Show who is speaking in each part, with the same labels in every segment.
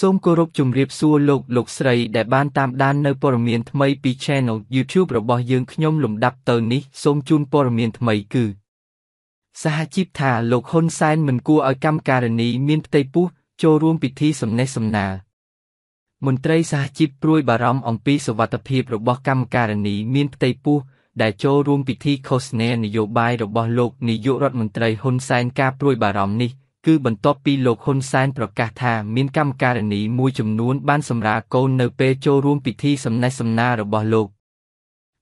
Speaker 1: សូមគោរពជំរាបសួរលោកលោកស្រីដែលបានតាមដាននៅព័ត៌មានថ្មីពី Channel YouTube របស់យើងខ្ញុំលំដាប់ទៅនេះសូមជូនព័ត៌មានថ្មីគឺសហជីពថាលោកហ៊ុនសែនមិនគួរឲ្យកម្មការនី មានផ្ទៃពោះចូលរួមពិធីសំណេះសំណាលមន្ត្រីសហជីពព្រួយបារម្ភអំពីសវត្ថភាពរបស់កម្មការនីមានផ្ទៃពោះដែលចូលរួមពិធីឃោសនានយោបាយរបស់លោកនាយករដ្ឋមន្ត្រីហ៊ុនសែនការព្រួយបារម្ភនេះគឺបន្ទាប់ពីលោកហ៊ុនសែនប្រកាសថា មានកម្មការិនីមួយចំនួនបានសម្រាលកូននៅ ពេលចូលរួមពិធីសំណេះសំណាលរបស់លោក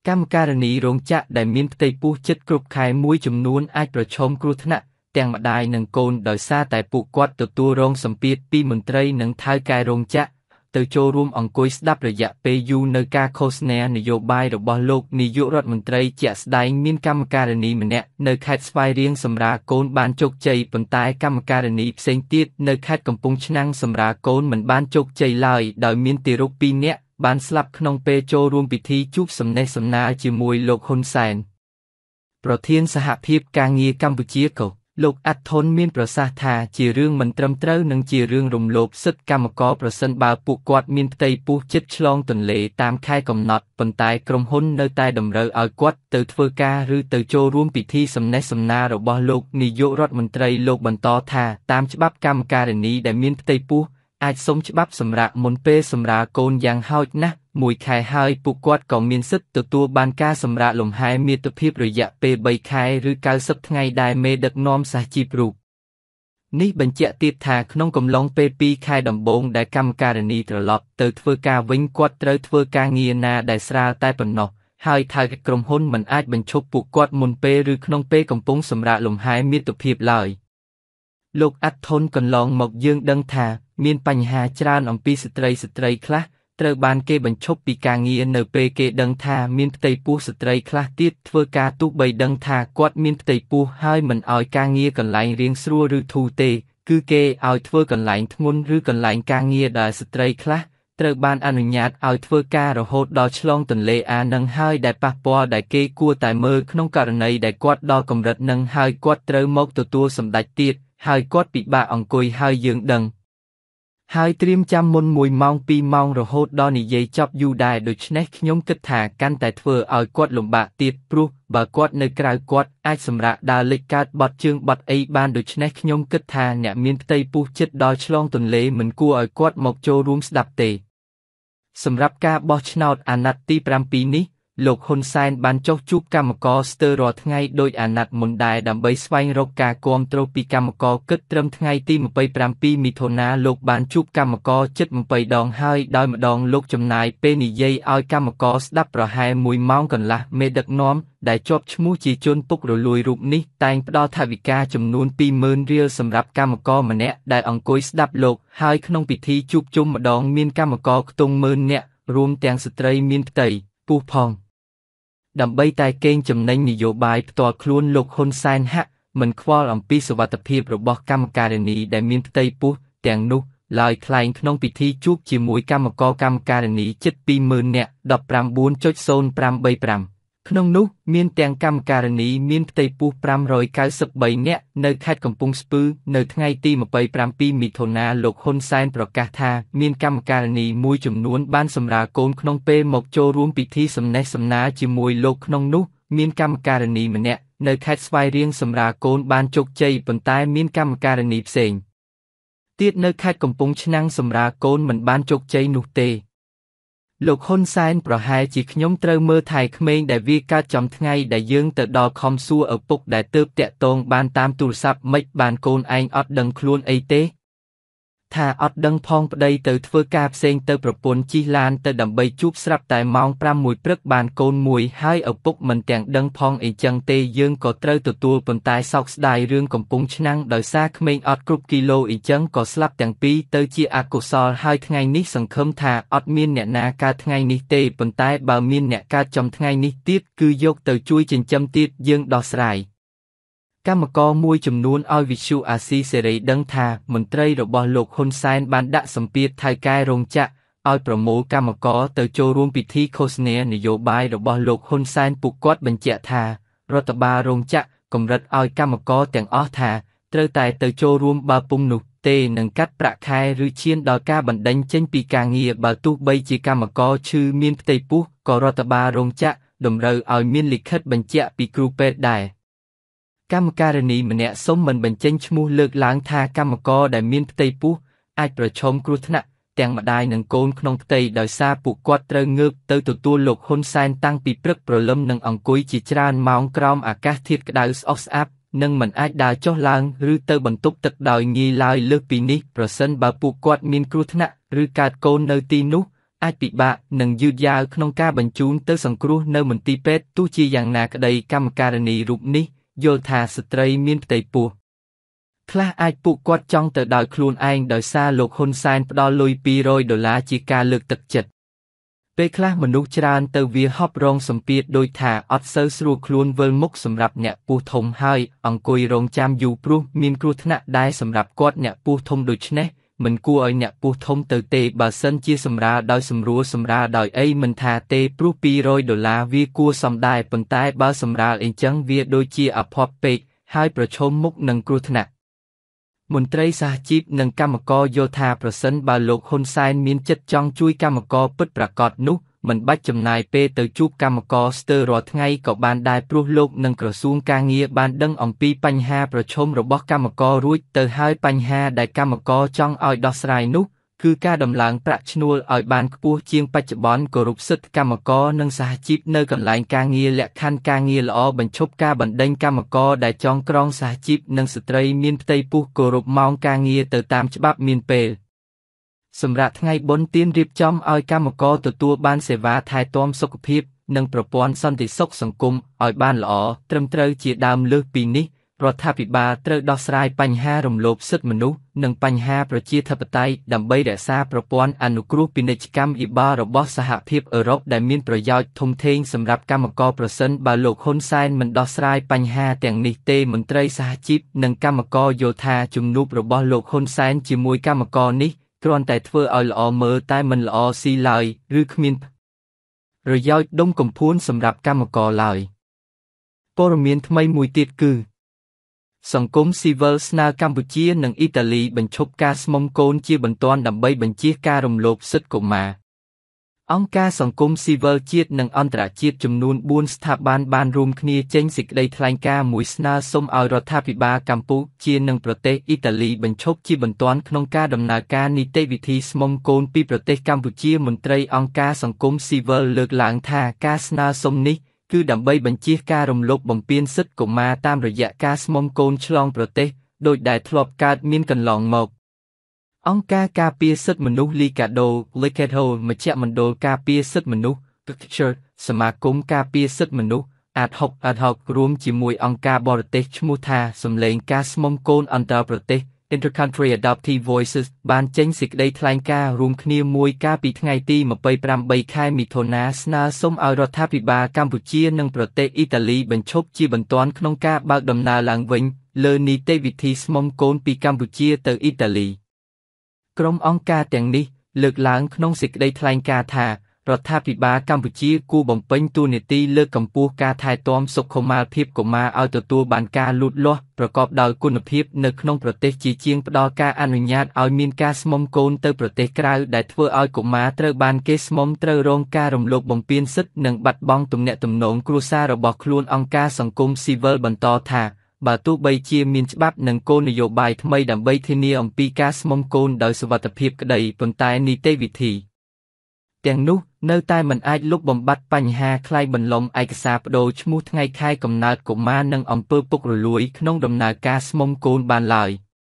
Speaker 1: កម្មការនីរោងចក្រដែលមានផ្ទៃពោះជិតគ្រប់ខែមួយចំនួនអាចប្រឈមគ្រោះថ្នាក់ទាំងម្ដាយនិងកូនដោយសារតែពួកគាត់ទទួលរងសម្ពាធពីមន្ត្រីនិងថៅកែរោងចក្រទៅចូលរួមអង្គុយស្ដាប់រយៈពេលយូរនៅការឃោសនានយោបាយរបស់លោកនាយករដ្ឋមន្ត្រីជាក់ស្ដែងមានកម្មការនីម្នាក់នៅខេត្តស្វាយរៀងសម្រាកូនបានជោគជ័យប៉ុន្តែកម្មការនីផ្សេងទៀតនៅខេត្តកំពង់ឆ្នាំងសម្រាកូនមិនបានជោគជ័យឡើយដោយមានទារក2នាក់បានស្លាប់ក្នុងពេលចូលរួមពិធីជួបសំណេះសំណាលជាមួយលោកហ៊ុនសែនប្រធានសហភាពការងារកម្ពុជាកោលោកអាត់ថុនមានប្រសាសន៍ថាជារឿងមិនត្រឹមត្រូវនិងជារឿងរំលោភសិទ្ធិកម្មករប្រសិនបើពួកគាត់មានផ្ទៃពោះជិតឆ្លងទន្លេតាមខែកំណត់ប៉ុន្តែក្រុមហ៊ុននៅតែតម្រូវឲ្យគាត់ទៅធ្វើការឬទៅចូលរួមពិធីសំណេះសំណាលរបស់លោកនាយករដ្ឋមន្ត្រីលោកបន្តថាតាមច្បាប់កម្មការិនីដែលមានផ្ទៃពោះអាចសុំច្បាប់សម្រាប់មុនពេលសម្រាលកូនយ៉ាងហោចណាស់មួយខែហើយពួកគាត់ក៏មានសិទ្ធិទទួលបានការសម្រាកលំហែមាតុភាពរយៈពេល3ខែឬ90ថ្ងៃដែលមេដឹកនាំសហជីពរូបនេះបញ្ជាក់ទៀតថាក្នុងកំឡុងពេល2ខែដំបូងដែលកម្មការិនីត្រឡប់ ទៅធ្វើការវិញគាត់ត្រូវធ្វើការងារណាដែលស្រាលតែប៉ុណ្ណោះហើយថៅក្រុមហ៊ុនមិនអាចបញ្ឈប់ពួកគាត់មុនពេលឬក្នុងពេលកំពុងសម្រាកលំហែមាតុភាពឡើយលោកអាត់ធុនកន្លងមកយើងដឹងថាមានបញ្ហាច្រើនអំពីស្ត្រីស្ត្រីខ្លះត្រូវបានគេបញ្ឈប់ពីការងារនៅពេលគេដឹងថាមានផ្ទៃពោះស្ត្រីខ្លះទៀតធ្វើការទោះបីដឹងថាគាត់មានផ្ទៃពោះហើយមិនឲ្យការងារកន្លែងរៀងស្រួលឬធូរទេគឺគេឲ្យធ្វើកន្លែងធ្ងន់ឬកន្លែងការងារដែលស្ត្រីខ្លះត្រូវបានអនុញ្ញាតឲ្យធ្វើការរហូតដល់ឆ្លងទន្លេអានឹងហើយដែលប៉ះពាល់ដែលគេគួរតែមើលក្នុងករណីដែលគាត់ដល់កម្រិតនឹងហើយគាត់ត្រូវមកទទួលសម្ដេចទៀតហើយគាត់ពិបាកអង្គុយហើយយើងដឹងហើយត្រៀមចាំមុន1ម៉ោង2ម៉ោងរហូតដល់និយាយចប់យូរដែរដូច្នេះខ្ញុំគិតថាកាន់តែធ្វើឲ្យគាត់លំបាកទៀតព្រោះបើគាត់នៅក្រៅគាត់អាចសម្រាកដើរលេចកើតបត់ជើងបត់អីបានដូច្នេះខ្ញុំគិតថាអ្នកមានផ្ទៃពោះចិត្តដល់ឆ្លងទន្លេមិនគួរឲ្យគាត់មកចូលរួមស្ដាប់ទេ សម្រាប់ការបោះឆ្នោត អាណត្តិទី7នេះលោកហ៊ុនសែនបានចុះជួបកម្មករស្ទើររាល់ថ្ងៃដោយអាណត្តិមុនដែរដើម្បីស្វែងរកការគាំទ្រពីកម្មករគិតត្រឹមថ្ងៃទី27មិថុនាលោកបានជួបកម្មករជិត20ដងហើយដោយម្ដងលោកចំណាយពេលនិយាយឲ្យកម្មករស្ដាប់ប្រហែល1ម៉ោងកន្លះមេដឹកនាំដែលជាប់ឈ្មោះជាជនពុករលួយរូបនេះតែងផ្ដល់ថវិកាចំនួន20000រៀលសម្រាប់កម្មករម្នាក់ដែលអង្គុយស្ដាប់លោកហើយក្នុងពិធីជួបជុំម្ដងមាន កម្មករខ្ទង់10000នាក់រួមទាំងស្ត្រីមានផ្ទៃពោះផងដើម្បីតែកេងចំណេញនយោបាយផ្ទាល់ខ្លួនលោកហ៊ុនសែនហាក់មិនខ្វល់អំពីសុវត្ថិភាពរបស់កម្មការិនីដែលមានផ្ទៃពោះទាំងនោះឡើយថ្លែងក្នុងពិធីជួបជាមួយគណៈកម្មការកម្មការិនីជិត20,000នាក់19.055ក្នុងនោះមានទាំងកម្មការិនីមានផ្ទៃពោះ593នាក់នៅខេត្តកំពង់ស្ពឺនៅថ្ងៃទី27មិថុនាលោកហ៊ុនសែនប្រកាសថាមានកម្មការិនីមួយចំនួន បាន សម្រាលកូនក្នុងពេលមកចូលរួមពិធីសំណេះសំណាលជាមួយលោកក្នុងនោះ មានកម្មការិនី ម្នាក់នៅខេត្តស្វាយរៀងសម្រាលកូន បានជោគជ័យប៉ុន្តែមានកម្មការិនីផ្សេងទៀតនៅខេត្តកំពង់ឆ្នាំងសម្រាលកូន មិនបានជោគជ័យនោះទេ។លោកហ៊ុនសែនប្រហែលជាខ្ញុំត្រូវមើលថែក្មេងដែលវាកើតចំថ្ងៃដែលយើងទៅដល់ខំសួរឪពុកដែលទើបតាក់ទងបានតាមទូរស័ព្ទមិនបានកូនឯងអត់ដឹងខ្លួនអីទេថាអត់ដឹងផងប្តីទៅធ្វើការផ្សេងទៅប្រពន្ធជិះឡានទៅដើម្បីជួបស្រាប់តែម៉ោង5មួយព្រឹកបានកូនមួយហើយឪពុកមិនទាំងដឹងផងអីចឹងទេយើងក៏ត្រូវទទួលប៉ុន្តែសោកស្ដាយរឿងកំពុងឆ្នាំងដោយសារក្មេងអត់គ្រប់គីឡូអីចឹងក៏ស្លាប់ទាំងពីរទៅជាអកុសលហើយថ្ងៃនេះសង្ឃឹមថាអត់មានអ្នកណាកើតថ្ងៃនេះទេប៉ុន្តែបើមានអ្នកកើតចំថ្ងៃនេះទៀតគឺយក ទៅជួយចិញ្ចឹមទៀតយើងដោះស្រាយ។កម្មករមួយចំនួនឲ្យវិទ្យុអាស៊ីសេរីដឹងថាមន្ត្រីរបស់លោកហ៊ុនសែនបានដាក់សម្ពាធថៅកែរោងចក្រឲ្យប្រមូលកម្មករទៅចូលរួមពិធីឃោសនានយោបាយរបស់លោកហ៊ុនសែនពួកគាត់បញ្ជាក់ថា រដ្ឋបាលរោងចក្រកម្រិតឲ្យកម្មករទាំងអស់ថាត្រូវតែទៅចូលរួមបើពុំនោះទេនឹងកាត់ប្រាក់ខែឬឈានដល់ការបណ្ដេញចេញពីការងារបើទោះបីជាកម្មករឈឺមានផ្ទៃពោះក៏រដ្ឋបាលរោងចក្រតម្រូវឲ្យមានលិខិតបញ្ជាក់ពីគ្រូពេទ្យដែរ។កម្មការិនីម្នាក់សូមមិនបញ្ចេញឈ្មោះលើកឡើងថាកម្មករដែលមានផ្ទៃពោះអាចប្រឈមគ្រោះថ្នាក់ទាំងម្ដាយនិងកូនក្នុងផ្ទៃដោយសារពួកគាត់ត្រូវងើបទៅទទួលលោកហ៊ុនសែនតាំងពីព្រឹកព្រលឹមនិងអង្គុយជាច្រើនម៉ោងក្រោមអាកាសធាតុក្តៅស្អុះស្អាប់និងមិនអាចដើរចុះឡើងឬទៅបន្ទប់ទឹកដោយងាយឡើយលើសពីនេះប្រសិនបើពួកគាត់មានគ្រោះថ្នាក់ឬកើតកូននៅទីនោះអាចពិបាកនិងយឺតយ៉ាវក្នុងការបញ្ជូនទៅសង្គ្រោះនៅមន្ទីរពេទ្យទោះជាយ៉ាងណាក្តីកម្មការិនីរូបនេះយល់ថាស្ត្រីមានផ្ទៃពោះខ្លះអាចពួកគាត់ចង់ទៅដោយខ្លួនឯងដោយសារលោកហ៊ុនសែនផ្ដល់លុយ200ដុល្លារជាការលើក ទឹកចិត្តពេលខ្លះមនុស្សច្រើនទៅវាហប់រងសម្ពាធដោយថាអត់សូវស្រួលខ្លួនវិលមុខសម្រាប់អ្នកពូធំហើយអង្គុយរងចាំយូរព្រោះមានគ្រោះថ្នាក់ដែរសម្រាប់គាត់អ្នកពូធំដូច្នេះមិនគួរឲ្យអ្នកពោះធំទៅទេបើសិនជាសម្រាលដោយសម្រួលសម្រាលដោយអីមិនថាទេព្រោះ200ដុល្លារវាគួរសំដែរប៉ុន្តែបើ សម្រាលអីចឹងវាដូចជាអភ័ព្វពេកហើយប្រឈមមុខនឹងគ្រោះថ្នាក់ មន្ត្រីសហជីពនិងកម្មករយល់ថាប្រសិនបើលោកហ៊ុនសែនមានចិត្តចង់ជួយកម្មករពិតប្រាកដនោះមិនបាច់ចំណាយពេលទៅជួបកម្មករស្ទើររាល់ថ្ងៃក៏បានដែរព្រោះលោកនិងក្រសួងការងារបានដឹងអំពីបញ្ហាប្រឈមរបស់កម្មកររួចទៅហើយបញ្ហាដែលកម្មករចង់ឲ្យដោះស្រាយនោះគឺការដំឡើងប្រាក់ឈ្នួលឲ្យបានខ្ពស់ជាងបច្ចុប្បន្នគោរពសិទ្ធិកម្មករនិងសហជីពនៅកន្លែងការងារលក្ខខណ្ឌការងារល្អបញ្ឈប់ការបណ្ដេញកម្មករដែលចងក្រងសហជីពនិងស្ត្រីមានផ្ទៃពោះគោរពម៉ោងការងារទៅតាមច្បាប់មានពេល។សម្រាប់ថ្ងៃបុណ្យទានរៀបចំឲ្យកម្មករទទួលបានសេវាថែទាំសុខភាព និងប្រព័ន្ធសន្តិសុខសង្គមឲ្យបានល្អត្រឹមត្រូវជាដើមលើសពីនេះរដ្ឋាភិបាលត្រូវដោះស្រាយបញ្ហារំលោភសិទ្ធិមនុស្សនិងបញ្ហាប្រជាធិបតេយ្យដើម្បីរក្សាប្រព័ន្ធអនុគ្រោះពាណិជ្ជកម្មអ៊ីបារបស់សហភាពអឺរ៉ុបដែលមានប្រយោជន៍ធំធេងសម្រាប់កម្មករប្រសិនបើលោកហ៊ុនសែនមិនដោះស្រាយបញ្ហាទាំងនេះទេមន្ត្រីសហជីពនិងកម្មករយោធាជំនួបរបស់លោកហ៊ុនសែនជាមួយកម្មករនេះគ្រាន់តែធ្វើឲ្យល្អមើលតែមិនល្អស៊ីឡើយឬគ្មានប្រយោជន៍ដុំកំភួនសម្រាប់កម្មករឡើយព័ត៌មានថ្មីមួយទៀតគឺ សង្គមស៊ីវិលស្នើកម្ពុជានិងអ៊ីតាលីបញ្ឈប់ការស្មុំកូនជាបន្ទាន់ដើម្បីបញ្ជៀសការរំលោភសិទ្ធិកុមារ។អង្គការសង្គមស៊ីវិលជាតិនិងអន្តរជាតិចំនួន4ស្ថាប័នបានរួមគ្នាចេញសេចក្តីថ្លែងការណ៍មួយស្នើសុំឲ្យរដ្ឋាភិបាលកម្ពុជានិងប្រទេសអ៊ីតាលីបញ្ឈប់ជាបន្ទាន់ក្នុងការដំណើរការនីតិវិធីស្មុំកូនពីប្រទេសកម្ពុជា មន្ត្រីអង្គការសង្គមស៊ីវិលលើកឡើងថាការស្នើសុំនេះគឺដើម្បីបញ្ជាការរំលោភបំពានសិទ្ធិកុមារតាមរយៈការស្មុំកូនឆ្លងប្រទេសដោយដែលធ្លាប់កើតមានកន្លងមក។អង្គការការពារសិទ្ធិមនុស្សលីកាដូ Licato មជ្ឈមណ្ឌលការពារសិទ្ធិមនុស្ស Culture សមាគមការពារសិទ្ធិមនុស្សអាតហុកអាតហុករួមជាមួយអង្គការបរទេសឈ្មោះថាសម្លេងការស្មុំកូនអន្តរប្រទេស Intercountry Adoptive Voices បានចេញសេចក្តីថ្លែងការណ៍រួមគ្នាមួយកាលពីថ្ងៃទី28ខែមិថុនាស្នើសុំឲ្យរដ្ឋាភិបាលកម្ពុជានិងប្រទេសអ៊ីតាលីបញ្ឈប់ជាបន្ទាន់ក្នុងការបើកដំណើរឡើងវិញលើនីតិវិធីស្មុំកូនពីកម្ពុជាទៅអ៊ីតាលី។ក្រុមអង្គការទាំងនេះលើកឡើងក្នុងសេចក្តីថ្លែងការណ៍ថារដ្ឋាភិបាលកម្ពុជាគួរបំពេញតួនាទីលើកកម្ពស់ការថែទាំសុខុមាលភាពកុមារឲ្យទទួលបានការលូតលាស់ប្រកបដោយគុណភាពនៅក្នុងប្រទេសជាជាងផ្ដល់ការអនុញ្ញាតឲ្យមានការស្មុំកូនទៅប្រទេសក្រៅដែលធ្វើឲ្យកុមារត្រូវបានគេស្មុំត្រូវរងការរំលោភបំពានសិទ្ធិនិងបាត់បង់ទំនាក់ទំនងគ្រួសាររបស់ខ្លួនអង្គការសង្គមស៊ីវិលបន្តថាបើទោះបីជាមានច្បាប់និងគោលនយោបាយថ្មីដើម្បីធានា អំពីការស្មុំកូនដោយសុវត្ថិភាពក្តីប៉ុន្តែនីតិវិធីទាំងនោះនៅតែមិនអាចលុបបំបាត់បញ្ហាខ្លាយបន្លំឯកសារបដូរឈ្មោះថ្ងៃខែកំណើតកុមារនិងអំពើពុករលួយក្នុងដំណើរការស្មុំកូនបានឡើយ។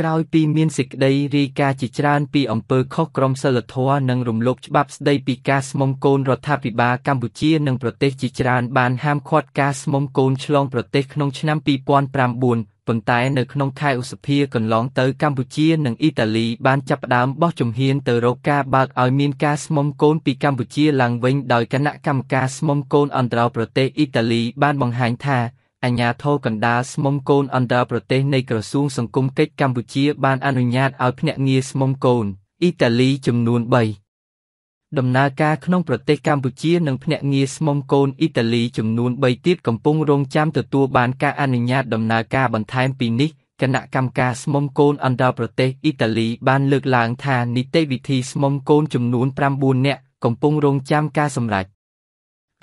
Speaker 1: ក្រោយពីមានសេចក្តីរាយការណ៍ជាច្រើនពីអំពើខុសក្រមសីលធម៌និងរំលោភច្បាប់ស្តីពីការស្មុំកូនរដ្ឋាភិបាលកម្ពុជានិងប្រទេសជាច្រើនបានហាមឃាត់ការស្មុំកូនឆ្លងប្រទេសក្នុងឆ្នាំ2009ប៉ុន្តែនៅក្នុងខែឧសភាកន្លងទៅកម្ពុជានិងអ៊ីតាលីបានចាប់ផ្ដើមបោះជំហានទៅរកការបើកឲ្យមានការស្មុំកូនពីកម្ពុជាឡើងវិញដោយគណៈកម្មការស្មុំកូនអន្តរប្រទេសអ៊ីតាលីបានបង្ហាញថាអាជ្ញាធរកណ្ដាលស្មុំកូនអន្តរប្រទេសនៃក្រសួងសង្គមកិច្ចកម្ពុជាបានអនុញ្ញាតឲ្យភ្នាក់ងារស្មុំកូនអ៊ីតាលីចំនួន3ដំណើរការក្នុងប្រទេសកម្ពុជានិងភ្នាក់ងារស្មុំកូនអ៊ីតាលីចំនួន3ទៀតកំពុងរងចាំទទួលបានការអនុញ្ញាតដំណើរការបន្ថែមពីនេះគណៈកម្មការស្មុំកូនអន្តរប្រទេសអ៊ីតាលីបានលើកឡើងថានីតិវិធីស្មុំកូនចំនួន9នាក់កំពុងរងចាំការសម្រេច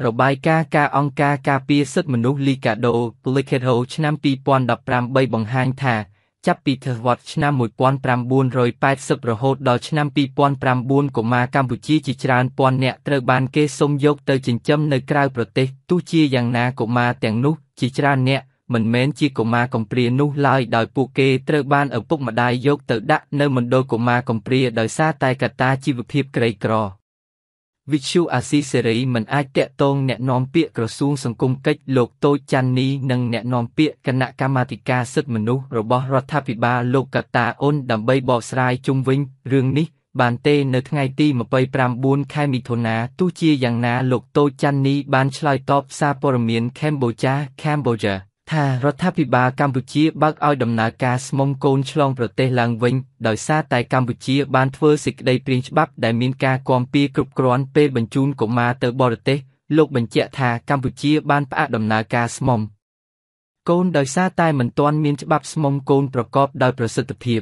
Speaker 1: របាយការណ៍ការអង្គការការពារសិទ្ធិមនុស្ស Liga do Poliqueiro ឆ្នាំ2018បង្ហាញថាចាប់ពីទសវត្សរ៍ឆ្នាំ1980រហូតដល់ឆ្នាំ2009កុមារកម្ពុជាជាច្រើនពាន់នាក់ត្រូវបានគេសុំយកទៅចិញ្ចឹមនៅក្រៅប្រទេសទោះជាយ៉ាងណាកុមារទាំងនោះជាច្រើននាក់មិនមែនជាកុមារកំព្រានោះឡើយដោយពួកគេត្រូវបានឪពុកម្ដាយយកទៅដាក់នៅមណ្ឌលកុមារកំព្រាដោយសារតែកត្តាជីវភាពក្រីក្រ។វិទ្យុអាស៊ីសេរីមិនអាចតាក់ទងអ្នកនាំពាក្យក្រសួងសង្គមកិច្ចលោកតូចចាន់នីនិងអ្នកនាំពាក្យគណៈកម្មាធិការសិទ្ធិមនុស្សរបស់រដ្ឋាភិបាលលោកកតាអូនដើម្បីបកស្រាយជុំវិញរឿងនេះ បានទេ នៅថ្ងៃទី29ខែមិថុនាទោះជាយ៉ាងណាលោកតូចចាន់នី បានឆ្លើយតបសារព័ត៌មាន Cambodia Cambodia ថារដ្ឋាភិបាលកម្ពុជាបើកឲ្យដំណើរការស្មុំកូនឆ្លងប្រទេសឡើងវិញដោយសារតែកម្ពុជាបានធ្វើសេចក្តីព្រាងច្បាប់ ដែលមានការគាំពៀគ្រប់គ្រាន់ពេលបញ្ជូនកុមារទៅបរទេសលោកបញ្ជាក់ថាកម្ពុជា បានផ្អាកដំណើរការស្មុំកូនដោយសារតែមិនទាន់មាន ច្បាប់ស្មុំកូនប្រកបដោយប្រសិទ្ធភាព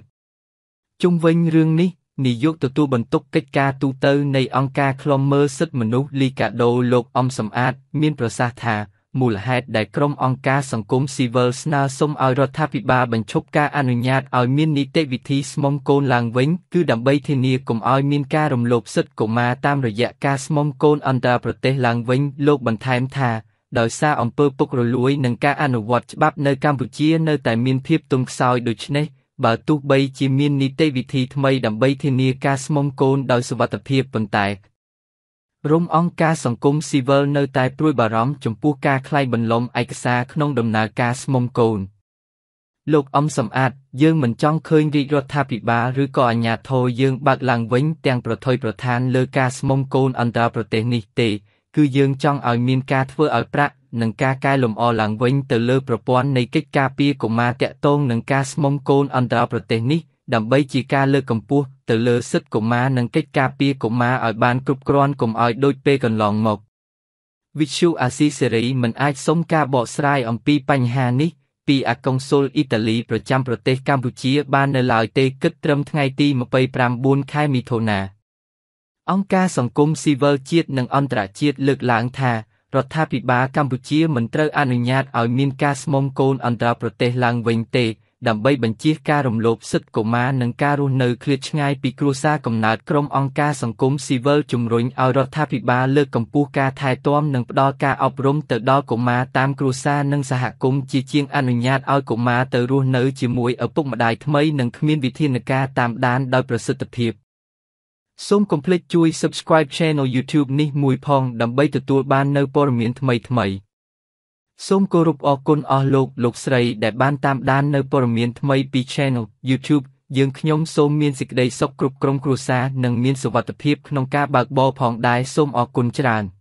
Speaker 1: ជុំវិញរឿងនេះនាយកទទួលបន្ទុកកិច្ចការទូតទៅនៃអង្គការឃ្លាំមើលសិទ្ធិមនុស្សលីកាដូលោកអំសំអាត មានប្រសាសន៍ថាមូលហេតុដែលក្រុមអង្គការសង្គមស៊ីវិលស្នើសុំឲ្យរដ្ឋាភិបាលបញ្ឈប់ការអនុញ្ញាតឲ្យមាននីតិវិធីស្មុំកូនឡើងវិញគឺដើម្បីធានាកុំឲ្យមានការរំលោភសិទ្ធិកុមារតាមរយៈការស្មុំកូនអន្តរប្រទេសឡើងវិញលោកបន្ថែមថាដោយសារអំពើពុករលួយនិងការអនុវត្តច្បាប់នៅកម្ពុជានៅតែមានភាពទន់ខ្សោយដូច្នេះបើទោះបីជាមាននីតិវិធីថ្មីដើម្បីធានាការស្មុំកូនដោយសុវត្ថិភាពប៉ុន្តែរំអង្គការសង្គមស៊ីវិលនៅតែព្រួយបារម្ភចំពោះការក្លែងបន្លំឯកសារក្នុងដំណើរការស្មុំកូនលោកអំសំអាតយើងមិនចង់ឃើញរាជរដ្ឋាភិបាលឬក៏អាជ្ញាធរយើងបើកឡើងវិញទាំងប្រថុយប្រឋានលើការស្មុំកូនអន្តរប្រទេសនេះទេ គឺយើងចង់ឲ្យមានការធ្វើឲ្យប្រាក់និងការកែលម្អឡើងវិញទៅលើប្រព័ន្ធនៃកិច្ចការពារកុមារតាក់ទងនឹងការស្មុំកូនអន្តរប្រទេសនេះដើម្បីជាការលើកកម្ពស់ទៅលើសិទ្ធិកុមារនិងកិច្ចការពារកុមារឲ្យបានគ្រប់គ្រាន់កុំឲ្យដូចពេលកន្លងមក វិទ្យុអាស៊ីសេរីមិនអាចសុំការបកស្រាយអំពីបញ្ហានេះពីអាកុងស៊ុលអ៊ីតាលីប្រចាំប្រទេសកម្ពុជាបាននៅឡើយទេគិតត្រឹមថ្ងៃទី29ខែមិថុនាអង្គការសង្គមស៊ីវិលជាតិនិងអន្តរជាតិលើកឡើងថា រដ្ឋាភិបាលកម្ពុជាមិនត្រូវអនុញ្ញាតឲ្យមានការស្មុំកូនអន្តរប្រទេសឡើងវិញទេដើម្បីបញ្ជៀសការរំលោភសិទ្ធិកុមារនិងការរស់នៅឃ្លាតឆ្ងាយពីគ្រួសារកំណើតក្រុមអង្គការសង្គមស៊ីវិលជំរុញឲ្យរដ្ឋាភិបាលលើកកម្ពស់ការថែទាំនិងផ្តល់ការអប់រំទៅដល់កុមារតាមគ្រួសារនិងសហគមន៍ជាជាងអនុញ្ញាតឲ្យកុមារទៅរស់នៅជាមួយឪពុកម្តាយថ្មីនិងគ្មានវិធានការតាមដានដោយប្រសិទ្ធភាពសូមកុំភ្លេចជួយ Subscribe Channel YouTube នេះមួយផងដើម្បីទទួលបាននូវព័ត៌មានថ្មីៗសូមគោរពអរគុណអស់លោកលោកស្រីដែលបានតាមដាននៅព័ត៌មានថ្មីពី Channel YouTube យើងខ្ញុំសូមមានសេចក្តីសុខគ្រប់ក្រុមគ្រួសារនិងមានសុវត្ថិភាពក្នុងការបើកបរផងដែរសូមអរគុណច្រើន។